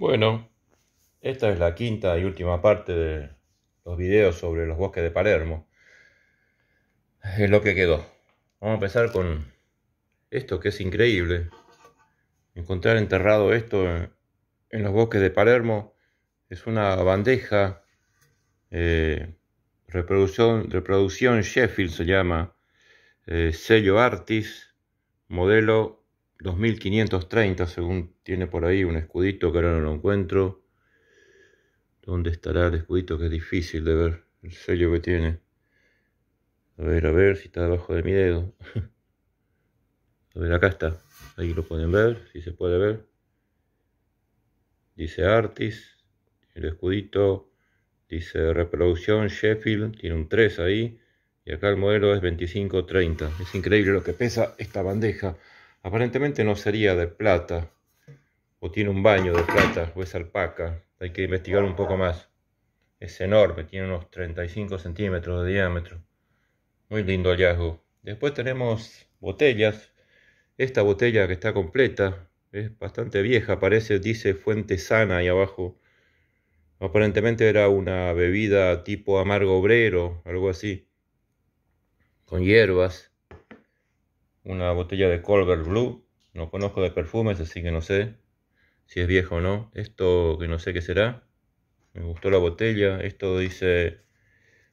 Bueno, esta es la quinta y última parte de los videos sobre los bosques de Palermo. Es lo que quedó. Vamos a empezar con esto que es increíble. Encontrar enterrado esto en, los bosques de Palermo es una bandeja. Eh, reproducción, Sheffield se llama. Eh, sello Artis, modelo 2530 según tiene por ahí un escudito que ahora no lo encuentro. ¿Dónde estará el escudito? Que es difícil de ver el sello que tiene. A ver, a ver si está debajo de mi dedo. A ver, acá está. Ahí lo pueden ver, si se puede ver. Dice Artis, el escudito. Dice reproducción Sheffield, tiene un 3 ahí. Y acá el modelo es 2530. Es increíble lo que pesa esta bandeja. Aparentemente no sería de plata, o tiene un baño de plata, o es alpaca. Hay que investigar un poco más. Es enorme, tiene unos 35 centímetros de diámetro. Muy lindo hallazgo. Después tenemos botellas. Esta botella que está completa es bastante vieja, parece, dice fuente sana ahí abajo. Aparentemente era una bebida tipo amargo obrero, algo así, con hierbas una botella de Colbert Blue. No conozco de perfumes, así que no sé si es viejo o no. Esto que no sé qué será. Me gustó la botella. Esto dice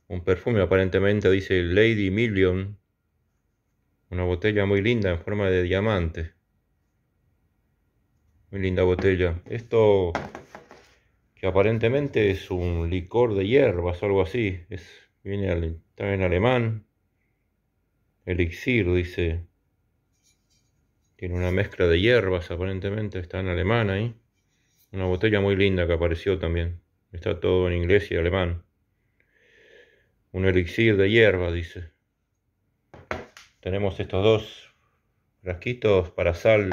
un perfume, aparentemente dice Lady Million. Una botella muy linda en forma de diamante. Muy linda botella. Esto que aparentemente es un licor de hierbas, o algo así. Es, viene está en alemán. Elixir, dice. Tiene una mezcla de hierbas aparentemente, está en alemán ahí. Una botella muy linda que apareció también. Está todo en inglés y alemán. Un elixir de hierba, dice. Tenemos estos dos rasquitos para sal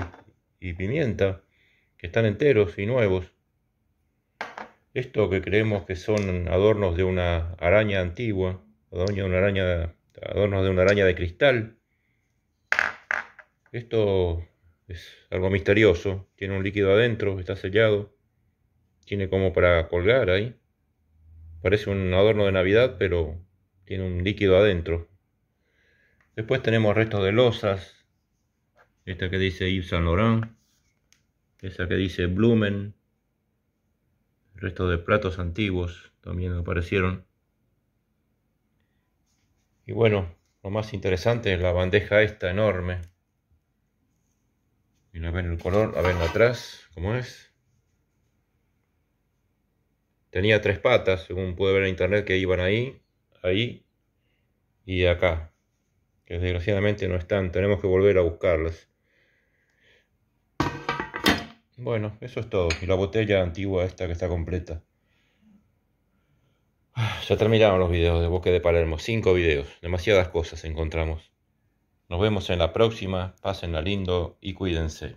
y pimienta que están enteros y nuevos. Esto que creemos que son adornos de una araña antigua, adornos una araña, adornos de una araña de cristal esto es algo misterioso. Tiene un líquido adentro, está sellado. Tiene como para colgar ahí. Parece un adorno de Navidad, pero tiene un líquido adentro. Después tenemos restos de losas. Esta que dice Yves Saint Laurent. Esa que dice Blumen. Restos de platos antiguos también aparecieron. Y bueno, lo más interesante es la bandeja esta enorme y no ven el color, a ver atrás, ¿cómo es? Tenía tres patas, según pude ver en internet, que iban ahí, ahí y acá. Que desgraciadamente no están, tenemos que volver a buscarlas. Bueno, eso es todo. Y la botella antigua esta que está completa. Ah, ya terminaron los videos de Bosque de Palermo. Cinco videos. Demasiadas cosas encontramos. Nos vemos en la próxima, pásenla lindo y cuídense.